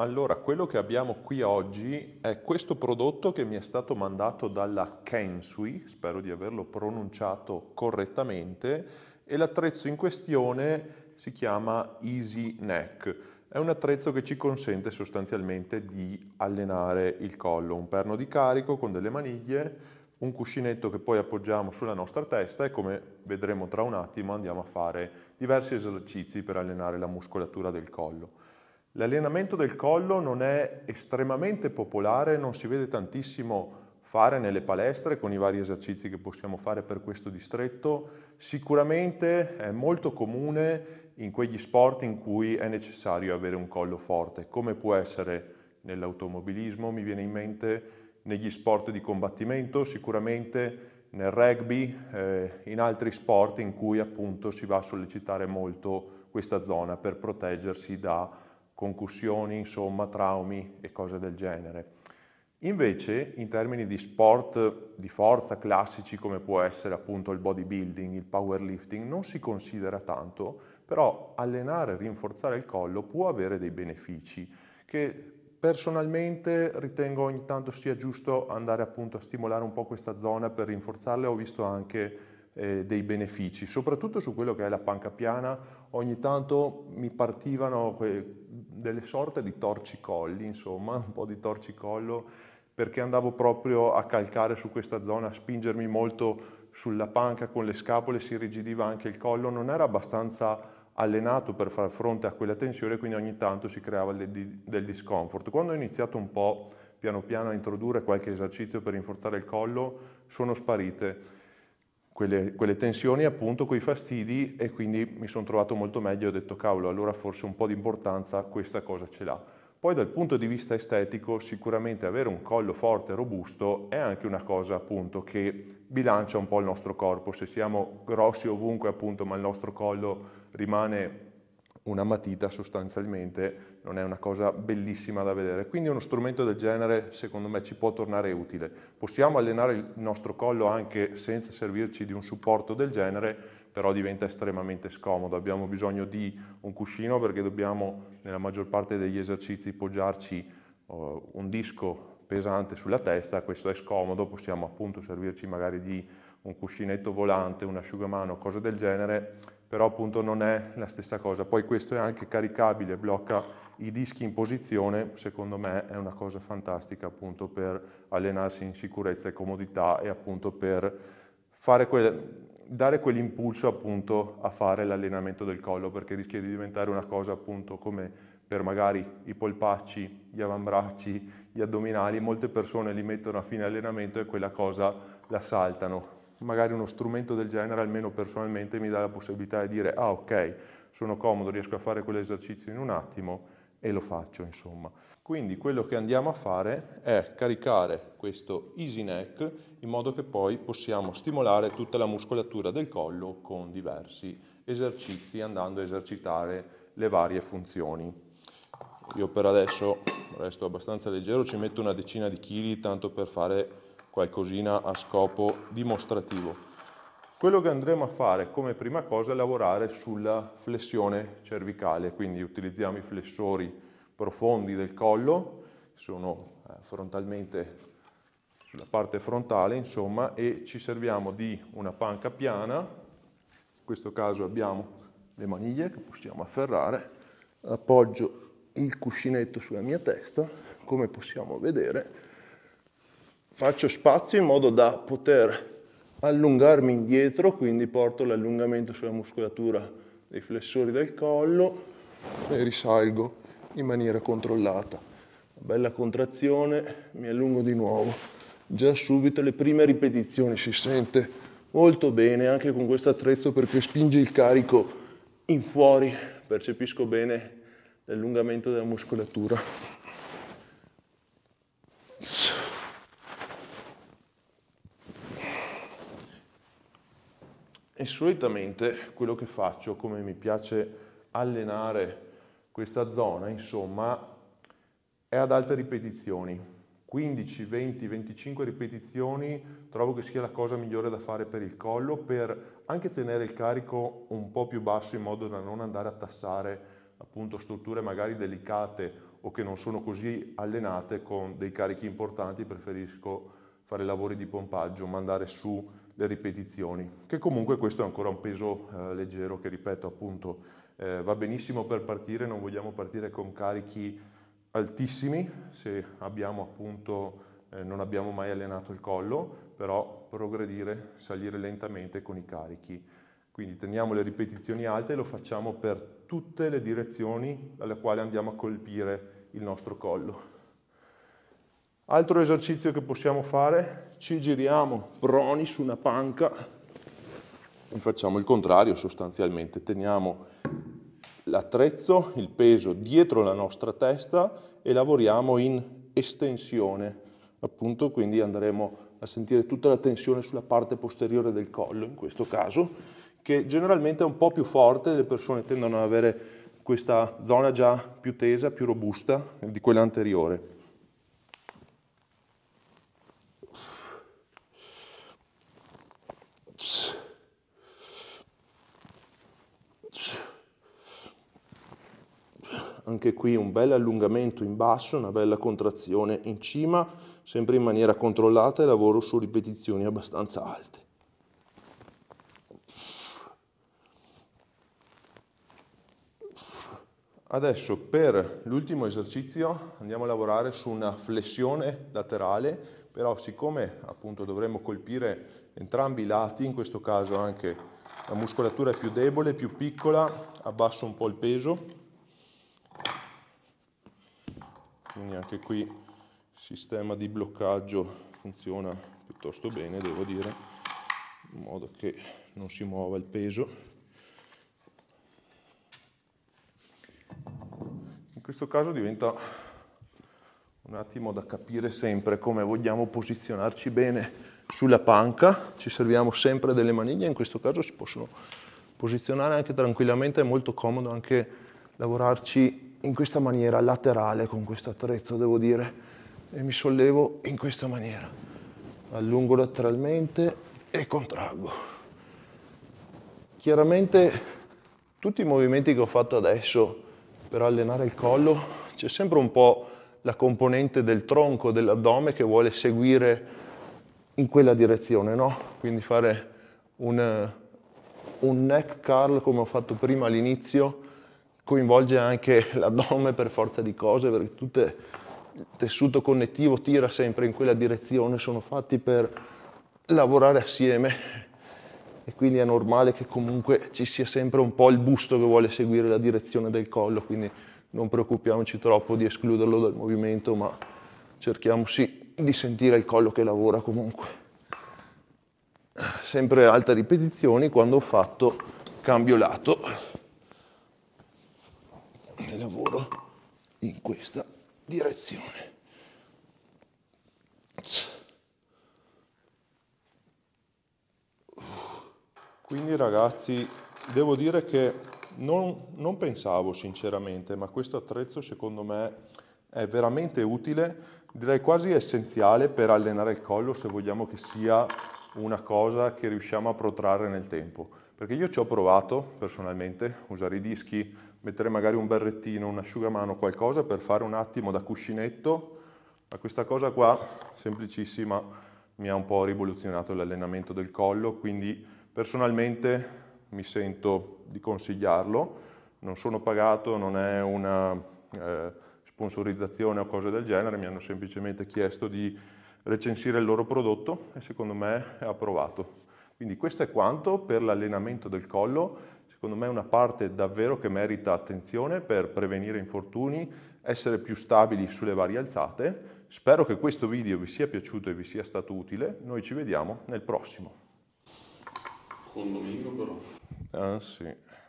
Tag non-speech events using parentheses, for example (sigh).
Allora, quello che abbiamo qui oggi è questo prodotto che mi è stato mandato dalla Kensui, spero di averlo pronunciato correttamente, e l'attrezzo in questione si chiama Easy Neck. È un attrezzo che ci consente sostanzialmente di allenare il collo, un perno di carico con delle maniglie, un cuscinetto che poi appoggiamo sulla nostra testa e come vedremo tra un attimo andiamo a fare diversi esercizi per allenare la muscolatura del collo. L'allenamento del collo non è estremamente popolare, non si vede tantissimo fare nelle palestre con i vari esercizi che possiamo fare per questo distretto. Sicuramente è molto comune in quegli sport in cui è necessario avere un collo forte, come può essere nell'automobilismo, mi viene in mente, negli sport di combattimento, sicuramente nel rugby, eh, in altri sport in cui appunto si va a sollecitare molto questa zona per proteggersi da concussioni, insomma, traumi e cose del genere. Invece, in termini di sport di forza classici come può essere appunto il bodybuilding, il powerlifting, non si considera tanto, però allenare e rinforzare il collo può avere dei benefici che personalmente ritengo ogni tanto sia giusto andare appunto a stimolare un po' questa zona per rinforzarla. Ho visto anche eh, dei benefici, soprattutto su quello che è la panca piana, ogni tanto mi partivano delle sorte di torcicolli, insomma, (laughs) un po' di torcicollo, perché andavo proprio a calcare su questa zona, a spingermi molto sulla panca con le scapole, si irrigidiva anche il collo, non era abbastanza allenato per far fronte a quella tensione, quindi ogni tanto si creava del discomfort. Quando ho iniziato un po' piano piano a introdurre qualche esercizio per rinforzare il collo, sono sparite quelle, quelle tensioni, appunto, quei fastidi e quindi mi sono trovato molto meglio e ho detto cavolo, allora forse un po' di importanza questa cosa ce l'ha. Poi dal punto di vista estetico sicuramente avere un collo forte e robusto è anche una cosa appunto che bilancia un po' il nostro corpo, se siamo grossi ovunque appunto ma il nostro collo rimane una matita sostanzialmente non è una cosa bellissima da vedere. Quindi uno strumento del genere secondo me ci può tornare utile. Possiamo allenare il nostro collo anche senza servirci di un supporto del genere, però diventa estremamente scomodo. Abbiamo bisogno di un cuscino perché dobbiamo nella maggior parte degli esercizi poggiarci uh, un disco pesante sulla testa, questo è scomodo, possiamo appunto servirci magari di un cuscinetto volante, un asciugamano, cose del genere però appunto non è la stessa cosa. Poi questo è anche caricabile, blocca i dischi in posizione, secondo me è una cosa fantastica appunto per allenarsi in sicurezza e comodità e appunto per quel, dare quell'impulso appunto a fare l'allenamento del collo, perché rischia di diventare una cosa appunto come per magari i polpacci, gli avambracci, gli addominali, molte persone li mettono a fine allenamento e quella cosa la saltano, magari uno strumento del genere, almeno personalmente, mi dà la possibilità di dire ah ok, sono comodo, riesco a fare quell'esercizio in un attimo e lo faccio insomma. Quindi quello che andiamo a fare è caricare questo easy neck in modo che poi possiamo stimolare tutta la muscolatura del collo con diversi esercizi andando a esercitare le varie funzioni. Io per adesso resto abbastanza leggero, ci metto una decina di chili tanto per fare qualcosina a scopo dimostrativo. Quello che andremo a fare come prima cosa è lavorare sulla flessione cervicale, quindi utilizziamo i flessori profondi del collo, sono eh, frontalmente sulla parte frontale, insomma, e ci serviamo di una panca piana, in questo caso abbiamo le maniglie che possiamo afferrare, appoggio il cuscinetto sulla mia testa, come possiamo vedere faccio spazio in modo da poter allungarmi indietro, quindi porto l'allungamento sulla muscolatura dei flessori del collo e risalgo in maniera controllata. Bella contrazione, mi allungo di nuovo. Già subito le prime ripetizioni si sente molto bene anche con questo attrezzo perché spinge il carico in fuori, percepisco bene l'allungamento della muscolatura. E solitamente quello che faccio, come mi piace allenare questa zona, insomma, è ad alte ripetizioni. 15, 20, 25 ripetizioni trovo che sia la cosa migliore da fare per il collo per anche tenere il carico un po' più basso in modo da non andare a tassare appunto strutture magari delicate o che non sono così allenate con dei carichi importanti preferisco fare lavori di pompaggio, mandare su le ripetizioni, che comunque questo è ancora un peso eh, leggero che ripeto appunto eh, va benissimo per partire, non vogliamo partire con carichi altissimi se abbiamo appunto eh, non abbiamo mai allenato il collo, però progredire, salire lentamente con i carichi. Quindi teniamo le ripetizioni alte e lo facciamo per tutte le direzioni alle quali andiamo a colpire il nostro collo. Altro esercizio che possiamo fare, ci giriamo proni su una panca e facciamo il contrario sostanzialmente, teniamo l'attrezzo, il peso dietro la nostra testa e lavoriamo in estensione, appunto quindi andremo a sentire tutta la tensione sulla parte posteriore del collo in questo caso, che generalmente è un po' più forte, le persone tendono ad avere questa zona già più tesa, più robusta di quella anteriore. anche qui un bel allungamento in basso, una bella contrazione in cima, sempre in maniera controllata e lavoro su ripetizioni abbastanza alte. Adesso per l'ultimo esercizio andiamo a lavorare su una flessione laterale, però siccome appunto dovremo colpire entrambi i lati, in questo caso anche la muscolatura è più debole, più piccola, abbasso un po' il peso quindi anche qui il sistema di bloccaggio funziona piuttosto bene devo dire in modo che non si muova il peso in questo caso diventa un attimo da capire sempre come vogliamo posizionarci bene sulla panca, ci serviamo sempre delle maniglie, in questo caso si possono posizionare anche tranquillamente, è molto comodo anche lavorarci in questa maniera laterale con questo attrezzo, devo dire, e mi sollevo in questa maniera. Allungo lateralmente e contraggo. Chiaramente tutti i movimenti che ho fatto adesso per allenare il collo, c'è sempre un po' la componente del tronco, dell'addome che vuole seguire in quella direzione, no? Quindi fare un, un neck curl come ho fatto prima all'inizio, coinvolge anche (laughs) l'addome per forza di cose, perché tutto il tessuto connettivo tira sempre in quella direzione, sono fatti per lavorare assieme e quindi è normale che comunque ci sia sempre un po' il busto che vuole seguire la direzione del collo, quindi non preoccupiamoci troppo di escluderlo dal movimento, ma cerchiamo sì di sentire il collo che lavora comunque. Sempre alte ripetizioni quando ho fatto cambio lato. in questa direzione. Quindi ragazzi, devo dire che non, non pensavo sinceramente, ma questo attrezzo secondo me è veramente utile, direi quasi essenziale per allenare il collo se vogliamo che sia una cosa che riusciamo a protrarre nel tempo. Perché io ci ho provato personalmente, usare i dischi, mettere magari un berrettino, un asciugamano, qualcosa per fare un attimo da cuscinetto, ma questa cosa qua, semplicissima, mi ha un po' rivoluzionato l'allenamento del collo, quindi personalmente mi sento di consigliarlo, non sono pagato, non è una eh, sponsorizzazione o cose del genere, mi hanno semplicemente chiesto di recensire il loro prodotto e secondo me è approvato. Quindi questo è quanto per l'allenamento del collo, secondo me è una parte davvero che merita attenzione per prevenire infortuni, essere più stabili sulle varie alzate. Spero che questo video vi sia piaciuto e vi sia stato utile, noi ci vediamo nel prossimo. Con però. Ah sì.